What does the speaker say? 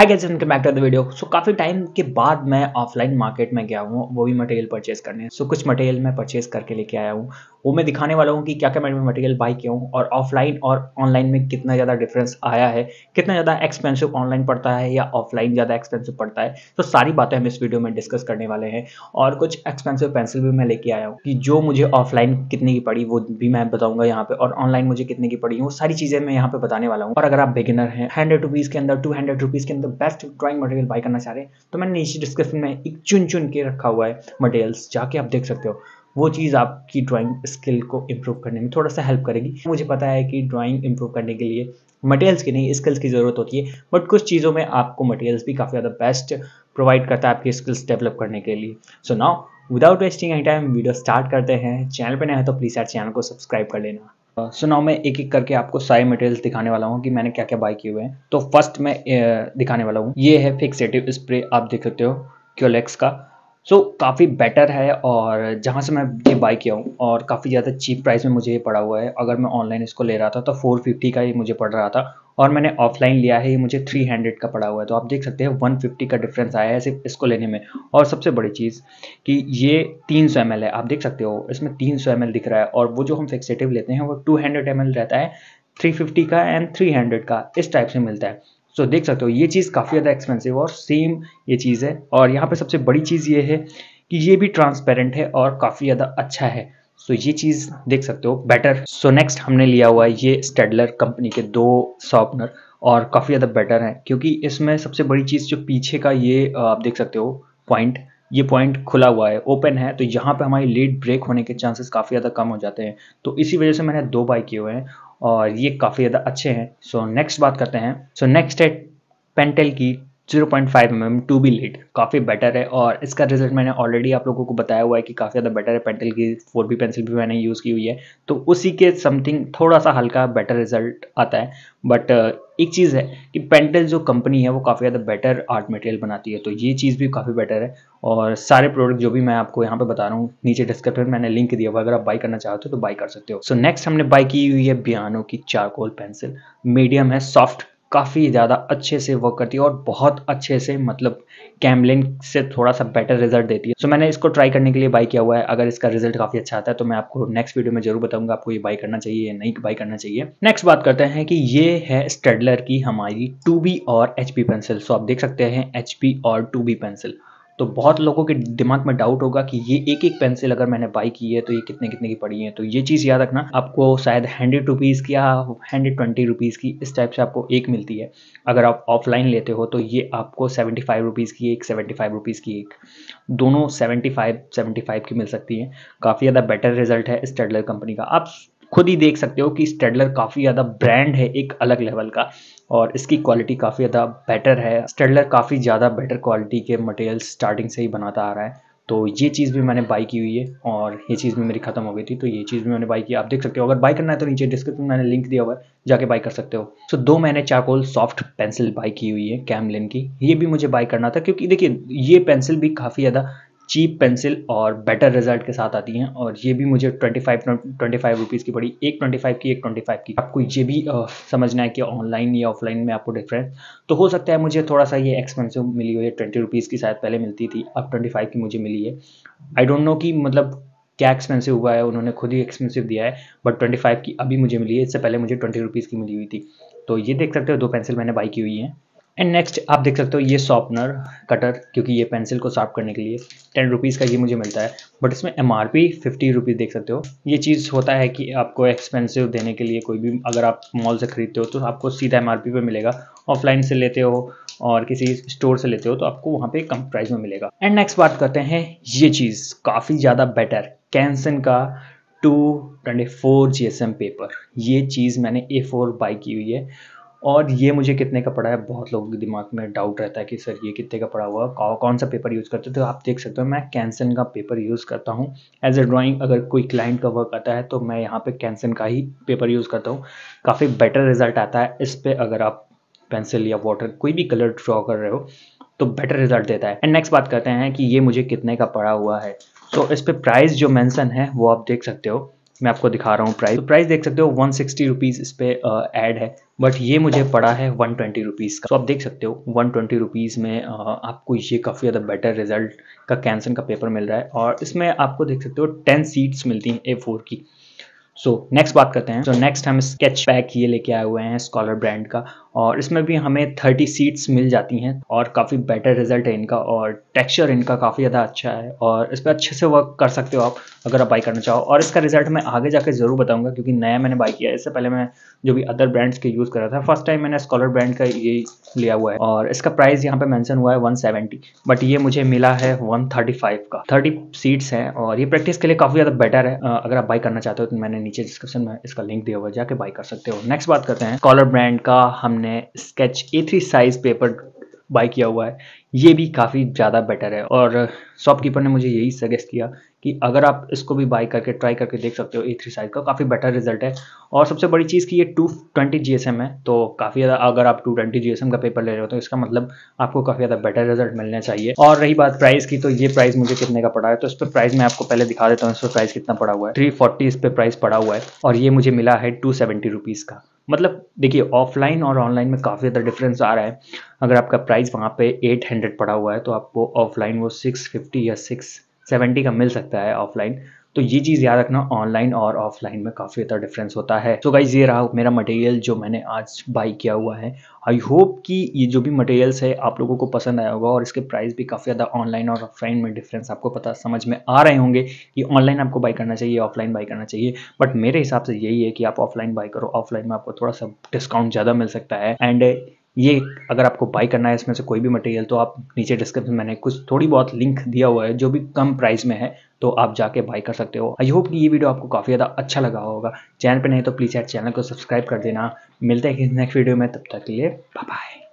hi guys welcome back to the video so काफ़ी time के बाद मैं ऑफलाइन मार्केट में गया हूँ वो भी मटेरियल परचेज करने सो so, कुछ मटेरियल मैं परचेज करके लेके आया हूँ वो मैं दिखाने वाला हूँ कि क्या क्या मैं मटेरियल बाई किया हूँ और ऑफलाइन और ऑनलाइन में कितना ज़्यादा डिफरेंस आया है कितना ज़्यादा एक्सपेंसिव ऑनलाइन पड़ता है या ऑफलाइन ज़्यादा एक्सपेंसिव पड़ता है तो सारी बातें हम इस वीडियो में डिस्कस करने वाले हैं और कुछ एक्सपेंसिव पेंसिल भी मैं लेके आया हूँ कि जो मुझे ऑफलाइन कितने की पड़ी वो भी मैं बताऊँगा यहाँ पर और ऑनलाइन मुझे कितने की पड़ी वो सारी चीज़ें मैं यहाँ पर बताने वाला हूँ और अगर आप बिगिनर हैं हंड्रेड रुपीज़ के अंदर टू हंड्रेड रुपीज़ के अंदर बेस्ट ड्राइंग मटेरियल बाई करना चाह रहे हैं तो मैंने नीचे डिस्क्रिप्शन में एक चुन चुन के रखा हुआ है मटेरियल्स जाके आप देख सकते हो वो चीज़ आपकी ड्राइंग स्किल को इम्प्रूव करने में थोड़ा सा हेल्प करेगी मुझे पता है कि ड्राइंग इम्प्रूव करने के लिए मटेरियल्स की नहीं स्किल्स की ज़रूरत होती है बट कुछ चीज़ों में आपको मटेरियल्स भी काफ़ी ज़्यादा बेस्ट प्रोवाइड करता है आपकी स्किल्स डेवलप करने के लिए so now without wasting any time video start करते हैं चैनल पर नया है तो प्लीज़ यार चैनल को सब्सक्राइब कर लेना सो नाउ मैं एक एक करके आपको सारे मटेरियल्स दिखाने वाला हूँ कि मैंने क्या क्या बाय किए हुए हैं तो फर्स्ट मैं दिखाने वाला हूँ ये है फिक्सेटिव स्प्रे आप देख सकते हो क्योलेक्स का सो so, काफ़ी बेटर है और जहाँ से मैं ये बाई किया हूँ और काफ़ी ज़्यादा चीप प्राइस में मुझे ये पड़ा हुआ है अगर मैं ऑनलाइन इसको ले रहा था तो 450 का ये मुझे पड़ रहा था और मैंने ऑफलाइन लिया है ये मुझे 300 का पड़ा हुआ है तो आप देख सकते हैं 150 का डिफरेंस आया है सिर्फ इसको लेने में और सबसे बड़ी चीज़ कि ये 300 सौ है आप देख सकते हो इसमें तीन सौ दिख रहा है और वो जो हम फिक्सेटिव लेते हैं वो टू हंड्रेड रहता है 350 का एंड 300 का इस टाइप से मिलता है सो तो देख सकते हो ये चीज़ काफ़ी ज़्यादा एक्सपेंसिव और सेम ये चीज़ है और यहाँ पे सबसे बड़ी चीज़ ये है कि ये भी ट्रांसपेरेंट है और काफ़ी ज़्यादा अच्छा है सो तो so, ये चीज़ देख सकते हो बेटर सो नेक्स्ट हमने लिया हुआ है ये स्टेडलर कंपनी के दो शॉपनर और काफ़ी ज़्यादा बेटर हैं क्योंकि इसमें सबसे बड़ी चीज़ जो पीछे का ये आप देख सकते हो पॉइंट ये पॉइंट खुला हुआ है ओपन है तो यहाँ पे हमारी लीड ब्रेक होने के चांसेस काफ़ी ज़्यादा कम हो जाते हैं तो इसी वजह से मैंने दो बाइक किए हुए हैं और ये काफ़ी ज़्यादा अच्छे हैं सो नेक्स्ट बात करते हैं सो नेक्स्ट है पेंटेल की zero point five M M two B lead काफ़ी बेटर है और इसका रिजल्ट मैंने ऑलरेडी आप लोगों को बताया हुआ है कि काफ़ी ज़्यादा बेटर है पेंटल की फोर बी पेंसिल भी मैंने यूज़ की हुई है तो उसी के समथिंग थोड़ा सा हल्का बेटर रिजल्ट आता है बट uh, एक चीज़ है कि पेंटल जो कंपनी है वो काफ़ी ज़्यादा बेटर आर्ट मटेरियल बनाती है तो ये चीज़ भी काफ़ी बेटर है और सारे प्रोडक्ट जो भी मैं आपको यहाँ पर बता रहा हूँ नीचे डिस्क्रिप्शन में मैंने लिंक दिया हुआ अगर आप बाई करना चाहते हो तो बाई कर सकते हो सो so, नेक्स्ट हमने बाई की हुई है बियानो की चारकोल पेंसिल मीडियम है सॉफ्ट काफ़ी ज़्यादा अच्छे से वर्क करती है और बहुत अच्छे से मतलब कैमलिन से थोड़ा सा बेटर रिजल्ट देती है सो so, मैंने इसको ट्राई करने के लिए बाई किया हुआ है अगर इसका रिजल्ट काफ़ी अच्छा आता है तो मैं आपको नेक्स्ट वीडियो में जरूर बताऊंगा आपको ये बाई करना चाहिए या नहीं बाई करना चाहिए नेक्स्ट बात करते हैं कि ये है स्टेडलर की हमारी टू और एच पेंसिल सो so, आप देख सकते हैं एच और टू पेंसिल तो बहुत लोगों के दिमाग में डाउट होगा कि ये एक एक पेंसिल अगर मैंने बाई की है तो ये कितने कितने की पड़ी है तो ये चीज़ याद रखना आपको शायद हंड्रेड रुपीज़ की या हंड्रेड ट्वेंटी रुपीज़ की इस टाइप से आपको एक मिलती है अगर आप ऑफलाइन लेते हो तो ये आपको सेवेंटी फाइव रुपीज़ की एक सेवेंटी फाइव रुपीज़ की एक दोनों सेवेंटी फाइव सेवेंटी फाइव की मिल सकती है काफ़ी ज़्यादा बेटर रिजल्ट है स्टेडलर कंपनी का आप खुद ही देख सकते हो कि स्टेडलर काफ़ी ज़्यादा ब्रांड है एक अलग लेवल का और इसकी क्वालिटी काफ़ी ज़्यादा बेटर है स्टेडलर काफ़ी ज़्यादा बेटर क्वालिटी के मटेरियल स्टार्टिंग से ही बनाता आ रहा है तो ये चीज़ भी मैंने बाई की हुई है और ये चीज़ भी मेरी खत्म हो गई थी तो ये चीज़ भी मैंने बाई की आप देख सकते हो अगर बाई करना है तो नीचे डिस्क्रिप्शन में मैंने लिंक दिया हुआ है जाके बाई कर सकते हो सो so, दो मैंने चाकोल सॉफ्ट पेंसिल बाई की हुई है कैमलिन की ये भी मुझे बाई करना था क्योंकि देखिए ये पेंसिल भी काफ़ी ज़्यादा चीप पेंसिल और बेटर रिजल्ट के साथ आती हैं और ये भी मुझे twenty five twenty five rupees की पड़ी एक ट्वेंटी फाइव की एक ट्वेंटी फाइव की आपको ये भी आ, समझना है कि ऑनलाइन या ऑफलाइन में आपको डिफरेंस तो हो सकता है मुझे थोड़ा सा ये एक्सपेंसिव मिली हो ये ट्वेंटी रुपीज़ की शायद पहले मिलती थी अब ट्वेंटी फाइव की मुझे मिली है आई डोंट नो कि मतलब क्या एक्सपेंसिव हुआ है उन्होंने खुद ही एक्सपेंसिव दिया है बट ट्वेंटी फाइव की अभी मुझे मिली है इससे पहले मुझे ट्वेंटी रुपीज़ की मिली हुई थी तो ये देख सकते हो दो पेंसिल मैंने बाई की हुई हैं एंड नेक्स्ट आप देख सकते हो ये शॉपनर कटर क्योंकि ये पेंसिल को साफ करने के लिए टेन रुपीज़ का ये मुझे मिलता है बट इसमें M R P fifty rupees देख सकते हो ये चीज़ होता है कि आपको एक्सपेंसिव देने के लिए कोई भी अगर आप मॉल से खरीदते हो तो आपको सीधा एम आर पी पर मिलेगा ऑफलाइन से लेते हो और किसी स्टोर से लेते हो तो आपको वहाँ पर कम प्राइस में मिलेगा एंड नेक्स्ट बात करते हैं ये चीज़ काफ़ी ज़्यादा बेटर कैंसन का two twenty four G S M paper ये चीज़ मैंने ए फोर बाई की हुई है और ये मुझे कितने का पड़ा है बहुत लोगों के दिमाग में डाउट रहता है कि सर ये कितने का पड़ा हुआ कौन सा पेपर यूज़ करते हो तो आप देख सकते हो मैं कैंसन का पेपर यूज़ करता हूँ एज ए ड्राइंग अगर कोई क्लाइंट का वर्क आता है तो मैं यहाँ पे कैंसन का ही पेपर यूज़ करता हूँ काफ़ी बेटर रिजल्ट आता है इस पर अगर आप पेंसिल या वाटर कोई भी कलर ड्रॉ कर रहे हो तो बेटर रिजल्ट देता है एंड नेक्स्ट बात करते हैं कि ये मुझे कितने का पड़ा हुआ है तो इस पर प्राइस जो मैंसन है वो आप देख सकते हो मैं आपको दिखा रहा हूँ प्राइस तो प्राइस देख सकते हो वन सिक्सटी रुपीज़ इस पे एड है बट ये मुझे पड़ा है वन ट्वेंटी रुपीज़ का तो आप देख सकते हो वन ट्वेंटी रुपीज़ में आ, आपको ये काफ़ी ज़्यादा बेटर रिजल्ट का कैंसन का पेपर मिल रहा है और इसमें आपको देख सकते हो टेन सीट्स मिलती हैं ए फोर की सो so, नेक्स्ट बात करते हैं सो so, नेक्स्ट हम स्केच पैक ये लेके आए हुए हैं स्कॉलर ब्रांड का और इसमें भी हमें थर्टी सीट्स मिल जाती हैं और काफ़ी बेटर रिजल्ट है इनका और टेक्सचर इनका काफ़ी ज़्यादा अच्छा है और इस पर अच्छे से वर्क कर सकते हो आप अगर आप बाई करना चाहो और इसका रिजल्ट मैं आगे जाकर ज़रूर बताऊंगा क्योंकि नया मैंने बाई किया है इससे पहले मैं जो भी अदर ब्रांड्स के यूज़ कर रहा था फर्स्ट टाइम मैंने स्कॉलर ब्रांड का ये लिया हुआ है और इसका प्राइस यहाँ पर मैंसन हुआ है वन बट ये मुझे मिला है वन का थर्टी सीट्स हैं और ये प्रैक्टिस के लिए काफ़ी ज़्यादा बेटर है अगर आप बाई करना चाहते हो तो मैंने नीचे डिस्क्रिप्शन में इसका लिंक दिया हुआ है जाके बाई कर सकते हो नेक्स्ट बात करते हैं स्कॉलर ब्रांड का हमने हमने sketch A three size paper buy किया हुआ है ये भी काफ़ी ज़्यादा बेटर है और शॉपकीपर ने मुझे यही सजेस्ट किया कि अगर आप इसको भी बाई करके ट्राई करके देख सकते हो ए थ्री साइज का काफ़ी बेटर रिजल्ट है और सबसे बड़ी चीज़ कि ये टू ट्वेंटी जी है तो काफ़ी ज़्यादा अगर आप टू ट्वेंटी जी का पेपर ले रहे हो तो इसका मतलब आपको काफ़ी ज़्यादा बेटर रिजल्ट मिलना चाहिए और रही बात प्राइस की तो ये प्राइस मुझे कितने का पड़ा है तो इस पर प्राइस मैं आपको पहले दिखा देता हूँ इस पर प्राइस कितना पड़ा हुआ है थ्री फोर्टी इस पर प्राइस पड़ा हुआ है और ये मुझे मिला है टू सेवेंटी रुपीज़ का मतलब देखिए ऑफलाइन और ऑनलाइन में काफ़ी ज़्यादा डिफरेंस आ रहा है अगर आपका प्राइस वहाँ पे 800 पड़ा हुआ है तो आपको ऑफलाइन वो 650 या 670 का मिल सकता है ऑफलाइन तो ये चीज़ याद रखना ऑनलाइन और ऑफलाइन में काफ़ी ज़्यादा डिफरेंस होता है तो so गाइज ये रहा मेरा मटेरियल जो मैंने आज बाई किया हुआ है आई होप कि ये जो भी मटेरियल्स है आप लोगों को पसंद आया होगा और इसके प्राइस भी काफ़ी ज़्यादा ऑनलाइन और ऑफलाइन में डिफरेंस आपको पता समझ में आ रहे होंगे कि ऑनलाइन आपको बाई करना चाहिए ऑफलाइन बाई करना चाहिए बट मेरे हिसाब से यही है कि आप ऑफलाइन बाई करो ऑफलाइन में आपको थोड़ा सा डिस्काउंट ज़्यादा मिल सकता है एंड ये अगर आपको बाई करना है इसमें से कोई भी मटेरियल तो आप नीचे डिस्क्रिप्शन मैंने कुछ थोड़ी बहुत लिंक दिया हुआ है जो भी कम प्राइस में है तो आप जाके बाई कर सकते हो आई होप कि ये वीडियो आपको काफ़ी ज़्यादा अच्छा लगा होगा चैनल पर नहीं तो प्लीज़ यार चैनल को सब्सक्राइब कर देना मिलते हैं नेक्स्ट वीडियो में तब तक के लिए बाय